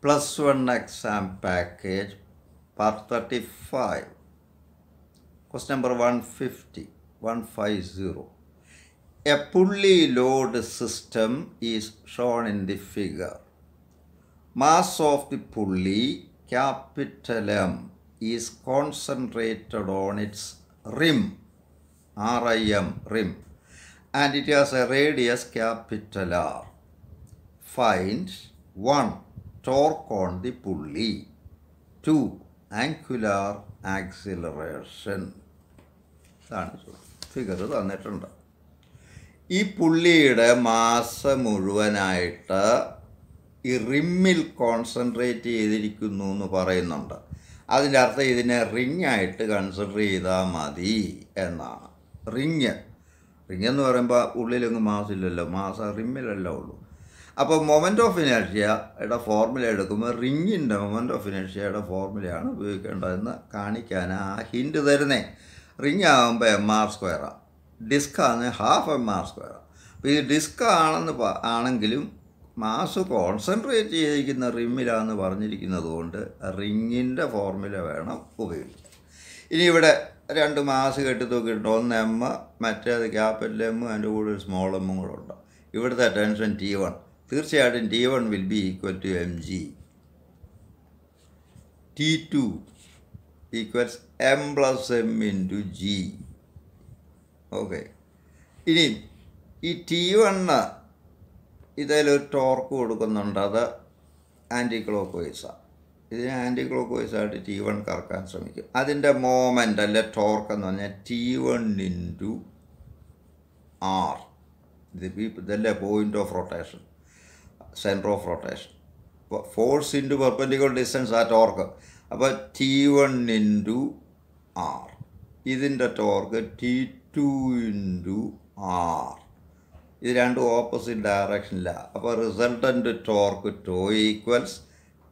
plus 1 exam package part 35 question number 150 150 a pulley load system is shown in the figure mass of the pulley capital M is concentrated on its rim RIM rim and it has a radius capital R find 1 torque on the pulley. 2. Angular acceleration. ഇതാണ് figure തന്നിട്ടുണ്ട് ഈ പുള്ളിയുടെ mass മുഴുവനായിട്ട് ഈ റിമ്മിൽ concentrate ചെയ്തിരിക്കുന്നു എന്ന് പറയുന്നുണ്ട് അതിൻ്റെ അർത്ഥം ഇതിനെ റിങ് ആയിട്ട് കൺസിഡർ ചെയ്താൽ മതി എന്നാണ് റിങ് റിങ് എന്ന് പറയുമ്പോൾ ഉള്ളിലൊന്നും മാസില്ലല്ലോ മാസ റിമ്മിലല്ല ഉള്ളൂ അപ്പോൾ മൊമെൻറ്റ് ഓഫ് ഇനേഷ്യയുടെ ഫോർമുല എടുക്കുമ്പോൾ റിങ്ങിൻ്റെ മൊമെൻറ്റ് ഓഫ് ഇനേഷ്യയുടെ ഫോർമുലയാണ് ഉപയോഗിക്കേണ്ടതെന്ന് കാണിക്കാൻ ആ ഹിൻഡ് തരുന്നേ റിങ് ആകുമ്പോൾ എം ആർ സ്ക്വയറാണ് ഡിസ്ക് ആണ് ഹാഫ് എം ആർ സ്ക്വയറാണ് അപ്പോൾ ഇത് ഡിസ്ക് ആണെന്ന് ആണെങ്കിലും മാസ് കോൺസെൻട്രേറ്റ് ചെയ്തിരിക്കുന്ന റിമ്മിലാണെന്ന് പറഞ്ഞിരിക്കുന്നത് കൊണ്ട് റിങ്ങിൻ്റെ ഫോർമുല വേണം ഉപയോഗിക്കാൻ ഇനി ഇവിടെ രണ്ട് മാസ് കെട്ടി തൂക്കിയിട്ടുണ്ട് ഒന്ന് എം മറ്റേത് ക്യാപിറ്റൽ എം അതിൻ്റെ കൂടെ ഒരു സ്മോൾ എമ്മും കൂടെ ഉണ്ട് ഇവിടുത്തെ ടെൻഷൻ ടി വൺ തീർച്ചയായിട്ടും T one will be equal to M G T two equals M plus M into G okay ഇനി ഈ ടി വണ്ണ് ഇതിലൊരു ടോർക്ക് കൊടുക്കുന്നുണ്ട് അത് ആൻറ്റി ക്ലോക്ക് വൈസാണ് ഇതിന് ആൻറ്റി ക്ലോക്ക് വൈസായിട്ട് ടി വൺ കറക്കാൻ ശ്രമിക്കും അതിൻ്റെ മോമെൻ്റ് അല്ലെ ടോർക്ക് എന്ന് പറഞ്ഞാൽ ടി വൺ ഇൻറ്റു ആർ ഇത് ഇതല്ലേ point of rotation centre of rotation force into perpendicular distance ആ ടോർക്ക് അപ്പോൾ ടി വൺ ഇൻറ്റു ആർ ഇതിൻ്റെ torque T two into R ഇത് രണ്ടും ഓപ്പോസിറ്റ് ഡയറക്ഷനിലാണ് അപ്പോൾ resultant torque tau equals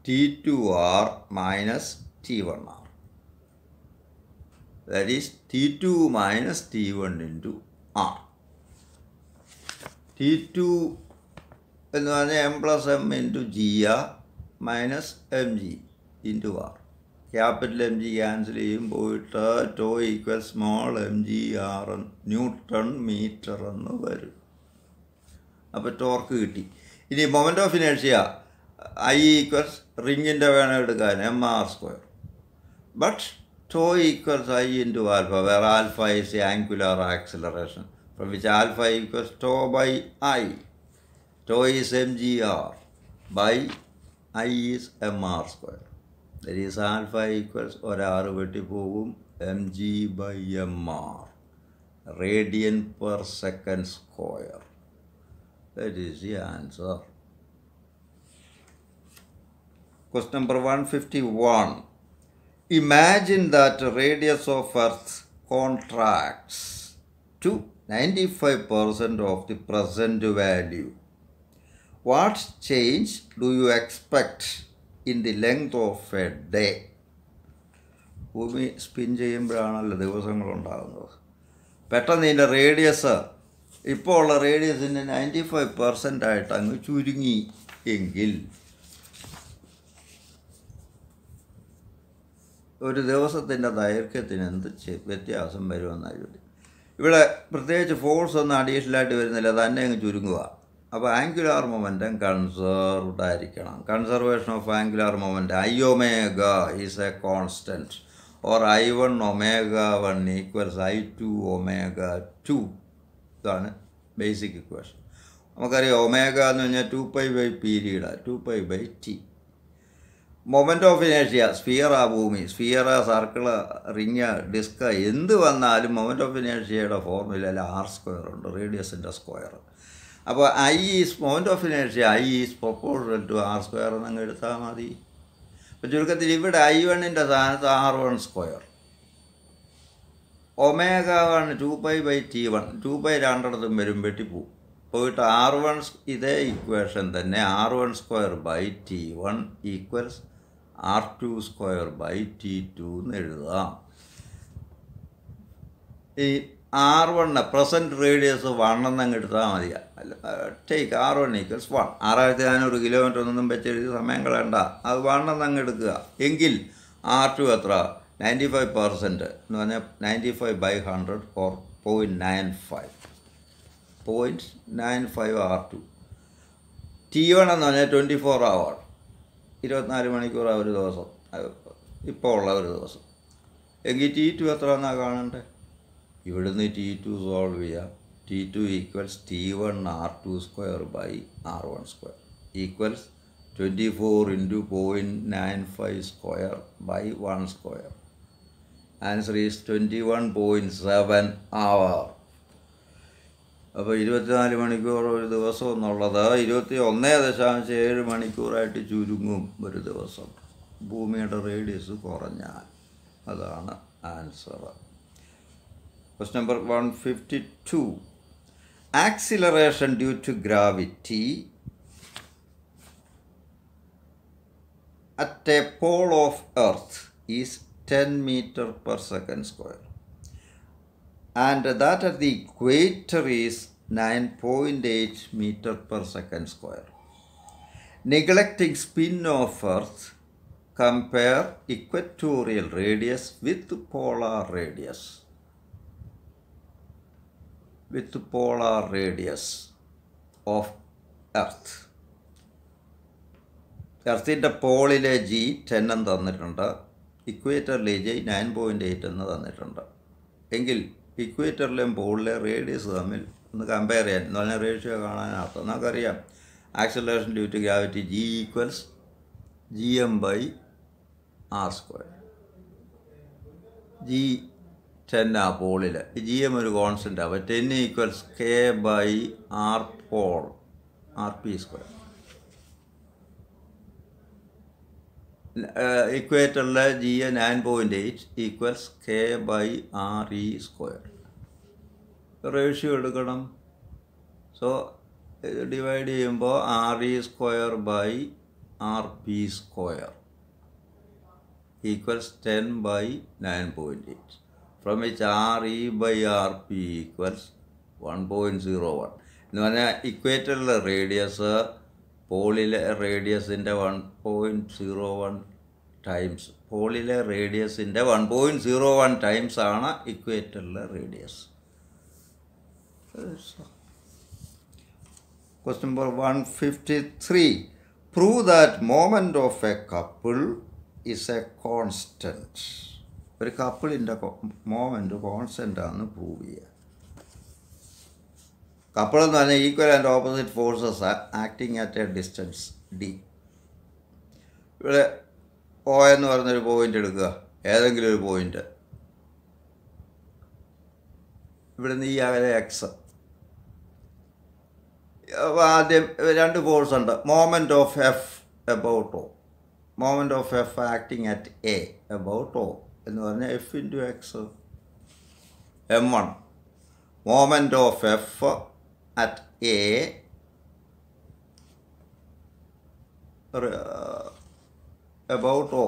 T two R minus T one R that is T two minus T one into R T two എന്ന് പറഞ്ഞാൽ M plus M into G R minus M G into R capital M G cancel ചെയ്യും പോയിട്ട് tau equal small M G R newton metre എന്ന് വരും അപ്പോൾ torque കിട്ടി ഇനി moment of inertia I equals റിങ്ങിൻ്റെ വേണം എടുക്കാൻ M R square but tau equals I into alpha വേറെ ആൽഫ ഈസ് ആങ്കുലാർ ആക്സിലറേഷൻ പ്രവിച്ച് alpha equals tau by I tau is mgr by i is mr square that is alpha equals or r vetti pogum mg by mr radian per second square that is the answer question number 151 imagine that radius of earth contracts to 95% of the present value what change do you expect in the length of a day ഭൂമി spin ചെയ്യുമ്പോഴാണല്ലോ ദിവസങ്ങളുണ്ടാകുന്നത് പെട്ടെന്ന് ഇതിൻ്റെ radius ഇപ്പോൾ ഉള്ള റേഡിയസിൻ്റെ ninety five per cent ആയിട്ട് അങ്ങ് ചുരുങ്ങി എങ്കിൽ ഒരു ദിവസത്തിൻ്റെ ദൈർഘ്യത്തിന് എന്ത് വ്യത്യാസം വരുമെന്നാണ് ചോദ്യം ഇവിടെ പ്രത്യേകിച്ച് ഫോഴ്സ് ഒന്നും അഡീഷണലായിട്ട് വരുന്നില്ല തന്നെ അങ്ങ് ചുരുങ്ങുക അപ്പോൾ ആംഗുലാർ മൊമെൻറ്റം കൺസേർവ്ഡ് ആയിരിക്കണം conservation of angular moment I omega is a constant or I one omega one equals I two omega two ഇതാണ് ബേസിക് ഇക്വേഷൻ നമുക്കറിയാം ഒമേഗ എന്ന് പറഞ്ഞാൽ ടു പൈ ബൈ പീരീഡാണ് two pi by T moment of ഇനേഷ്യ സ്ഫിയറാ ഭൂമി സ്ഫിയറാ circle ring disk എന്ത് വന്നാലും മൊമെൻ്റ് ഓഫ് ഇനേഷ്യയുടെ ഫോർമുലയിൽ ആർ സ്ക്വയർ ഉണ്ട് റേഡിയസിൻ്റെ സ്ക്വയർ അപ്പോൾ I is point of inertia I is proportional to R square എന്നങ്ങ് എടുത്താൽ മതി അപ്പോൾ ചുരുക്കത്തിൽ ഇവിടെ ഐ വണ്ണിൻ്റെ സ്ഥാനത്ത് R one square omega one two pi by T one two pi രണ്ടിടത്തും വരും പോവും പോയിട്ട് ആർ വൺ ഇതേ ഇക്വേഷൻ തന്നെ R one square by T one equals R two square by T two എന്ന് എഴുതാം ഈ R one present radius one എന്നങ്ങ് എടുത്താൽ മതിയാ അല്ല take R one equals one ആറായിരത്തി നാനൂറ് കിലോമീറ്റർ ഒന്നും വെച്ചെഴുതി സമയം കളയണ്ട അത് വണ്ണെന്ന് അങ്ങ് എടുക്കുക എങ്കിൽ ആർ ടു എത്ര നയൻറ്റി ഫൈവ് പെർസെൻറ്റ് എന്ന് പറഞ്ഞാൽ ninety five by hundred four point nine five point nine five R two T one എന്ന് പറഞ്ഞാൽ ട്വൻറ്റി ഫോർ അവർ ഇരുപത്തിനാല് മണിക്കൂർ ആ ഒരു ദിവസം ഇപ്പോൾ ഉള്ള ഒരു ദിവസം എങ്കിൽ ടി ടു എത്ര എന്നാണ് കാണണ്ടേ ഇവിടുന്ന് ടി ടു സോൾവ് ചെയ്യാം T two equals T one R two square by R one square equals twenty four into point nine five square by one square answer is twenty one point seven hour അപ്പോൾ ഇരുപത്തിനാല് മണിക്കൂർ ഒരു ദിവസം എന്നുള്ളത് ഇരുപത്തി ഒന്ന് ദശാംശം ഏഴ് മണിക്കൂറായിട്ട് ചുരുങ്ങും ഒരു ദിവസം ഭൂമിയുടെ റേഡിയസ് കുറഞ്ഞാൽ അതാണ് answer quest number one fifty two acceleration due to gravity at a pole of earth is 10 meter per second square and that at the equator is 9.8 meter per second square. Neglecting spin of earth compare equatorial radius with polar radius. With polar radius of earth എർത്തിൻ്റെ പോളിലെ G ten എന്ന് തന്നിട്ടുണ്ട് ഇക്വേറ്ററിലെ G nine point eight എന്ന് തന്നിട്ടുണ്ട് എങ്കിൽ ഇക്വേറ്ററിലെയും പോളിലെ radius തമ്മിൽ ഒന്ന് കമ്പയർ ചെയ്യാൻ എന്ന് പറഞ്ഞാൽ റേഷ്യോ കാണാനർത്ഥം നമുക്കറിയാം acceleration due to gravity G equals G M by R square G ten പോളിൽ ജി എം ഒരു കോൺസ്റ്റൻ്റ് അപ്പോൾ ten equals K by R pole R P square ഇക്വേറ്ററിലെ G A nine point eight equals K by R E square ratio എടുക്കണം so divide ചെയ്യുമ്പോൾ R E square by R P square equals ten by nine point eight from H R E by R P equals one point zero one എന്ന് പറഞ്ഞാൽ ഇക്വേറ്ററിലെ radius പോളിലെ റേഡിയസിൻ്റെ one point zero one times പോളിലെ റേഡിയസിൻ്റെ one point zero one times ആണ് ഇക്വേറ്ററിലെ radius question number one fifty three prove that moment of a couple is a constant ഒരു കപ്പിളിൻ്റെ മോമെൻ്റ് കോൺസ്റ്റൻ്റ് പ്രൂവ് ചെയ്യുക കപ്പിൾ എന്ന് പറഞ്ഞാൽ equal and opposite forces acting at a distance D ഇവിടെ O എന്ന് പറഞ്ഞൊരു പോയിൻ്റ് എടുക്കുക ഏതെങ്കിലും ഒരു പോയിൻ്റ് നിന്ന് ഈ അകലെ എക്സ് ആദ്യം രണ്ട് ഫോഴ്സ് ഉണ്ട് moment of F about O moment of F acting at A about O എന്ന് പറഞ്ഞാൽ F into X M one moment of F at A about O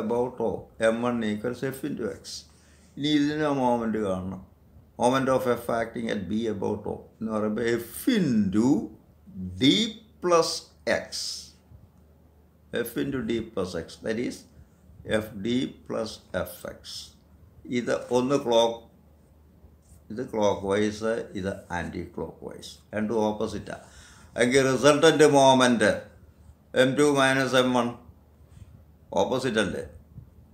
about O M one equals F into X ഇനി ഇതിന് moment കാണണം moment of F acting at B about O എന്ന് പറയുമ്പോൾ F into D plus X F into D plus X that is F D plus F X ഇത് ഒന്ന് clock ഇത് clockwise ഇത് anticlockwise രണ്ടും ഓപ്പോസിറ്റാണ് എങ്കിൽ resultant moment M two minus M one opposite അല്ലേ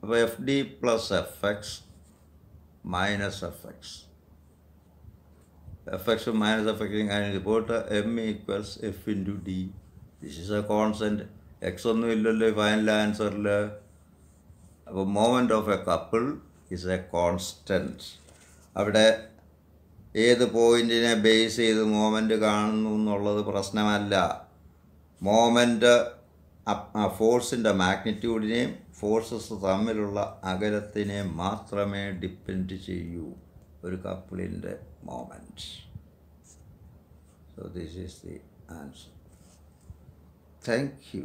അപ്പോൾ F D plus F X minus F X F X minus F എക്സും കാര്യം പോയിട്ട് M equals F into D this is a constant X ഒന്നും ഇല്ലല്ലോ ഫൈനൽ ആൻസറിൽ അപ്പോൾ moment of a couple is a constant അവിടെ ഏത് പോയിൻറ്റിനെ ബേസ് ചെയ്ത് മോമെൻ്റ് കാണുന്നു എന്നുള്ളത് പ്രശ്നമല്ല മോമെൻ്റ് ഫോഴ്സിൻ്റെ മാഗ്നിറ്റ്യൂഡിനെയും ഫോഴ്സസ് തമ്മിലുള്ള അകലത്തിനെ മാത്രമേ ഡിപ്പെൻഡ് ചെയ്യൂ ഒരു കപ്പിളിൻ്റെ moment so this is the answer thank U